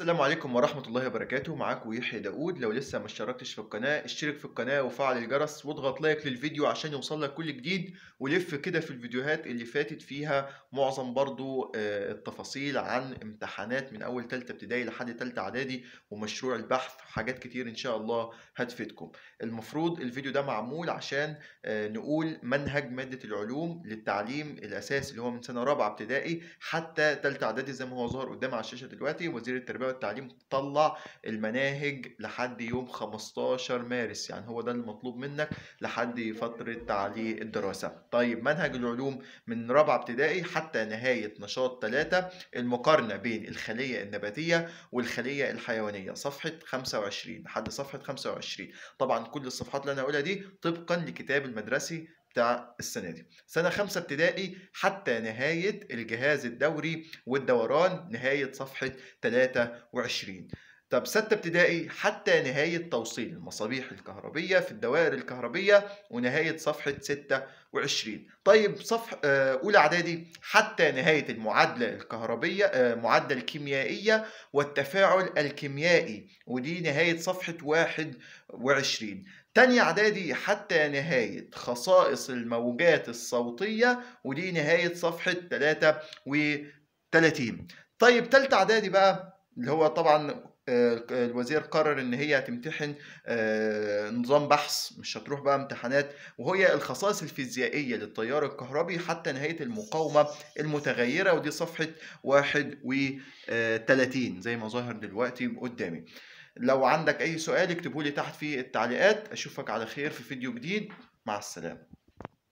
السلام عليكم ورحمة الله وبركاته معاكم يحيى داود لو لسه ما اشتركتش في القناة اشترك في القناة وفعل الجرس واضغط لايك للفيديو عشان يوصلك كل جديد ولف كده في الفيديوهات اللي فاتت فيها معظم برضو آه، التفاصيل عن امتحانات من أول تلتة ابتدائي لحد تلتة إعدادي ومشروع البحث وحاجات كتير إن شاء الله هتفيدكم المفروض الفيديو ده معمول عشان آه، نقول منهج مادة العلوم للتعليم الأساسي اللي هو من سنة رابعة ابتدائي حتى تلتة إعدادي زي ما هو ظاهر قدام على الشاشة دلوقتي وزير التربية التعليم تطلع المناهج لحد يوم 15 مارس يعني هو ده المطلوب منك لحد فترة تعليق الدراسة طيب منهج العلوم من رابعة ابتدائي حتى نهاية نشاط 3 المقارنة بين الخلية النباتية والخلية الحيوانية صفحة 25 لحد صفحة 25 طبعا كل الصفحات اللي انا هقولها دي طبقا لكتاب المدرسي بتاع السنه دي سنه خمسة ابتدائي حتى نهايه الجهاز الدوري والدوران نهايه صفحه 23 طب ستة ابتدائي حتى نهاية توصيل المصابيح الكهربية في الدوائر الكهربية ونهاية صفحة 26 طيب صفحة آه، أولى إعدادي حتى نهاية المعادلة الكهربية آه، معادلة الكيميائية والتفاعل الكيميائي ودي نهاية صفحة 21 تانية اعدادي حتى نهاية خصائص الموجات الصوتية ودي نهاية صفحة 33 طيب تالتة اعدادي بقى اللي هو طبعا آه، الوزير قرر ان هي هتمتحن آه، نظام بحث مش هتروح بقى امتحانات وهي الخصائص الفيزيائيه للتيار الكهربي حتى نهايه المقاومه المتغيره ودي صفحه 31 زي ما ظاهر دلوقتي قدامي. لو عندك اي سؤال اكتبه لي تحت في التعليقات اشوفك على خير في فيديو جديد مع السلامه